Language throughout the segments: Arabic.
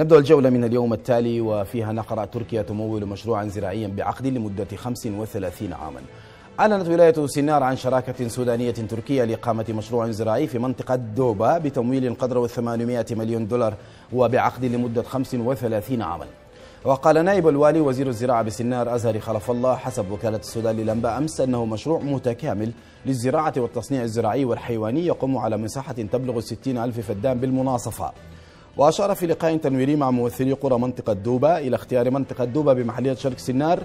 نبدأ الجولة من اليوم التالي وفيها نقرأ تركيا تمول مشروعا زراعيا بعقد لمدة 35 عاما أعلنت ولاية سنار عن شراكة سودانية تركية لإقامة مشروع زراعي في منطقة دوبا بتمويل قدره 800 مليون دولار وبعقد لمدة 35 عاما وقال نائب الوالي وزير الزراعة بسنار أزهر خلف الله حسب وكالة السودان للأنباء أمس أنه مشروع متكامل للزراعة والتصنيع الزراعي والحيواني يقوم على مساحة تبلغ 60 ألف فدان بالمناصفة وأشار في لقاء تنويري مع ممثلي قرى منطقة دوبة إلى اختيار منطقة دوبة بمحلية شرق سنار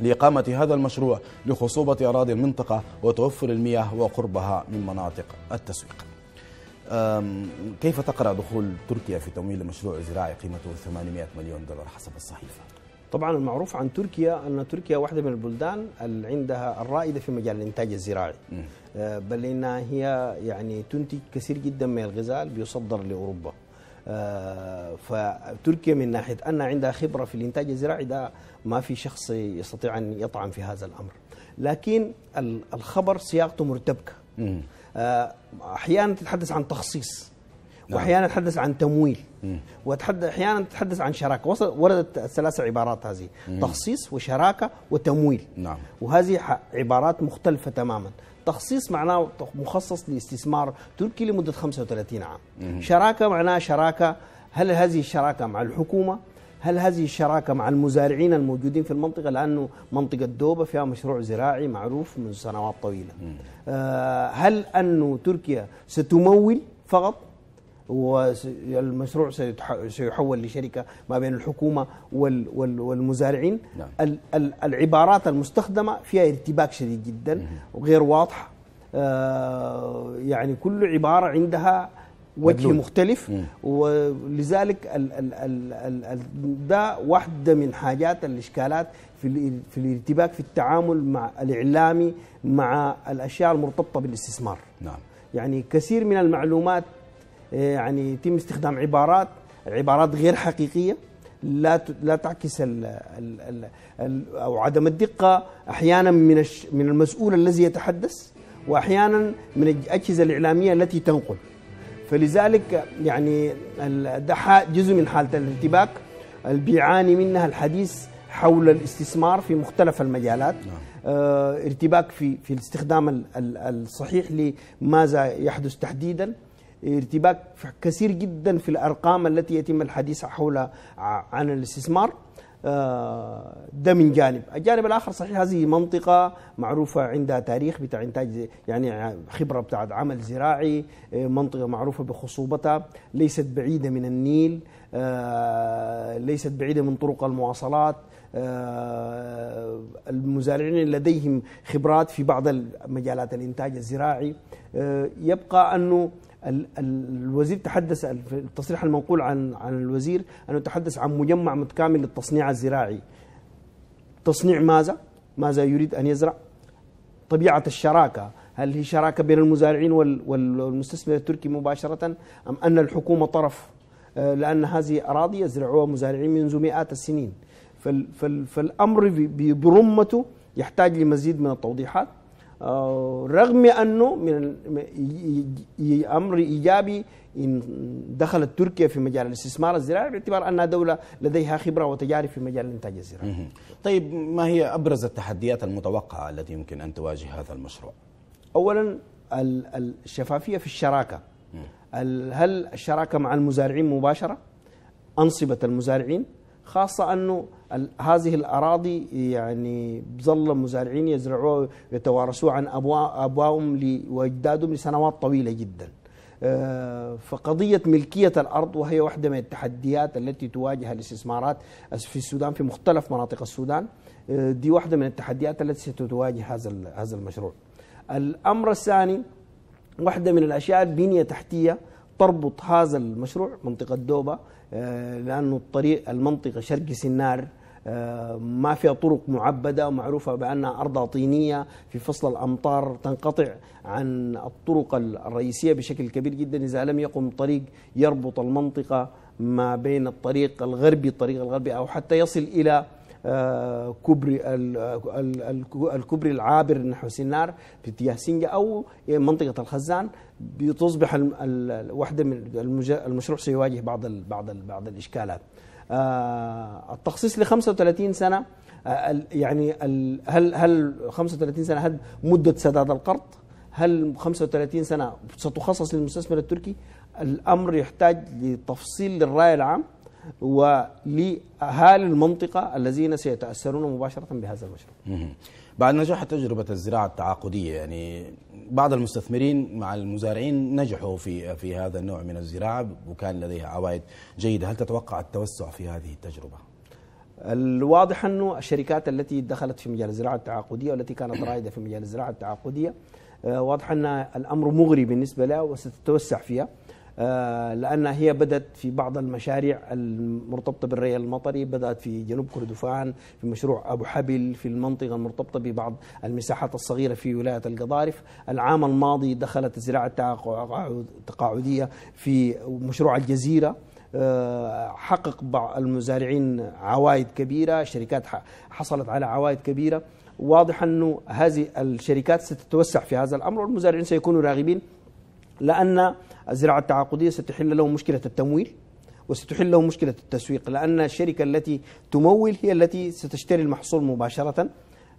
لإقامة هذا المشروع لخصوبة أراضي المنطقة وتوفر المياه وقربها من مناطق التسويق كيف تقرأ دخول تركيا في تمويل مشروع زراعي قيمته 800 مليون دولار حسب الصحيفة؟ طبعا المعروف عن تركيا أن تركيا واحدة من البلدان اللي عندها الرائدة في مجال الإنتاج الزراعي أه، بل إنها هي يعني تنتج كثير جدا من الغزال بيصدر لأوروبا آه، فتركيا من ناحيه ان عندها خبره في الانتاج الزراعي ده ما في شخص يستطيع ان يطعن في هذا الامر لكن الخبر سياقته مرتبكه آه، احيانا تتحدث عن تخصيص نعم. واحيانا تتحدث عن تمويل واحيانا تتحدث عن شراكه وردت الثلاث عبارات هذه تخصيص وشراكه وتمويل نعم. وهذه عبارات مختلفه تماما تخصيص معناه مخصص لاستثمار تركي لمدة 35 عام شراكة معناه شراكة هل هذه الشراكة مع الحكومة هل هذه الشراكة مع المزارعين الموجودين في المنطقة لأنه منطقة دوبة فيها مشروع زراعي معروف منذ سنوات طويلة آه، هل أنه تركيا ستمول فقط والمشروع سيحول لشركة ما بين الحكومة والمزارعين نعم. العبارات المستخدمة فيها ارتباك شديد جدا وغير واضحة آه، يعني كل عبارة عندها وجه مدلول. مختلف مم. ولذلك ال ال ال ال ال ده واحده من حاجات الاشكالات في في الارتباك في التعامل مع الاعلامي مع الاشياء المرتبطه بالاستثمار نعم يعني كثير من المعلومات آه، يعني يتم استخدام عبارات عبارات غير حقيقيه لا لا تعكس ال ال ال الـ او عدم الدقه احيانا من من المسؤول الذي يتحدث واحيانا من الاجهزه الاعلاميه التي تنقل فلذلك يعني ده جزء من حاله الارتباك اللي بيعاني منها الحديث حول الاستثمار في مختلف المجالات نعم. آه، ارتباك في في الاستخدام الصحيح لماذا يحدث تحديدا ارتباك كثير جدا في الأرقام التي يتم الحديث حولها عن الاستثمار آه، ده من جانب الجانب الآخر صحيح هذه منطقة معروفة عندها تاريخ بتاع إنتاج يعني خبرة بتاعت عمل زراعي آه، منطقة معروفة بخصوبتها ليست بعيدة من النيل آه، ليست بعيدة من طرق المواصلات المزارعين لديهم خبرات في بعض مجالات الإنتاج الزراعي يبقى أنه الوزير تحدث في التصريح المنقول عن عن الوزير انه تحدث عن مجمع متكامل للتصنيع الزراعي تصنيع ماذا؟ ماذا يريد ان يزرع؟ طبيعه الشراكه هل هي شراكه بين المزارعين والمستثمر التركي مباشره ام ان الحكومه طرف آه، لان هذه اراضي يزرعوها مزارعين منذ مئات السنين فالامر برمته يحتاج لمزيد من التوضيحات آه، رغم انه من امر ايجابي ان دخلت تركيا في مجال الاستثمار الزراعي باعتبار انها دوله لديها خبره وتجارب في مجال الانتاج الزراعي. طيب ما هي ابرز التحديات المتوقعه التي يمكن ان تواجه هذا المشروع؟ اولا الشفافيه في الشراكه. هل الشراكه مع المزارعين مباشره؟ انصبه المزارعين خاصة أنه هذه الأراضي يعني بظل المزارعين يزرعوها ويتوارثوها عن أبوائهم وأجدادهم لسنوات طويلة جدا آه، فقضية ملكية الأرض وهي واحدة من التحديات التي تواجه الاستثمارات في السودان في مختلف مناطق السودان آه، دي واحدة من التحديات التي ستواجه هذا هذا المشروع الأمر الثاني واحدة من الأشياء البنية تحتية تربط هذا المشروع منطقة دوبة آه، لأنه الطريق المنطقة شرقي سنار آه، ما فيها طرق معبدة معروفة بأنها أرض طينية في فصل الأمطار تنقطع عن الطرق الرئيسية بشكل كبير جدا إذا لم يقم طريق يربط المنطقة ما بين الطريق الغربي الطريق الغربي أو حتى يصل إلى كوبري الكوبري العابر نحو سنار في اتجاه سينجا او منطقه الخزان بتصبح واحده من المشروع سيواجه بعض بعض بعض الاشكالات آه، التخصيص ل 35 سنه آه، يعني هل هل 35 سنه هل مده سداد القرض هل 35 سنه ستخصص للمستثمر التركي الامر يحتاج لتفصيل للراي العام ولأهالي المنطقة الذين سيتأثرون مباشرة بهذا المشروع بعد نجاح تجربة الزراعة التعاقدية يعني بعض المستثمرين مع المزارعين نجحوا في في هذا النوع من الزراعة وكان لديها عوائد جيدة هل تتوقع التوسع في هذه التجربة؟ الواضح أنه الشركات التي دخلت في مجال الزراعة التعاقدية والتي كانت رائدة في مجال الزراعة التعاقدية آه، واضح أن الأمر مغري بالنسبة لها وستتوسع فيها آه، لأنها هي بدأت في بعض المشاريع المرتبطة بالري المطري بدأت في جنوب كردفان في مشروع أبو حبل في المنطقة المرتبطة ببعض المساحات الصغيرة في ولاية القضارف العام الماضي دخلت الزراعة التقاعدية في مشروع الجزيرة آه، حقق بعض المزارعين عوائد كبيرة شركات حصلت على عوائد كبيرة واضح أنه هذه الشركات ستتوسع في هذا الأمر والمزارعين سيكونوا راغبين لأن الزراعة التعاقدية ستحل له مشكلة التمويل وستحل له مشكلة التسويق لأن الشركة التي تمول هي التي ستشتري المحصول مباشرة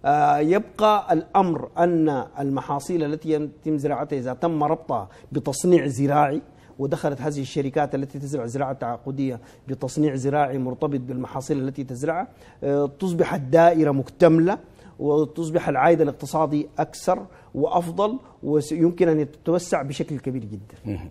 آه، يبقى الأمر أن المحاصيل التي يتم زراعتها إذا تم ربطها بتصنيع زراعي ودخلت هذه الشركات التي تزرع زراعة تعاقدية بتصنيع زراعي مرتبط بالمحاصيل التي تزرعها آه، تصبح الدائرة مكتملة وتصبح العائد الاقتصادي أكثر وأفضل ويمكن أن يتوسع بشكل كبير جدا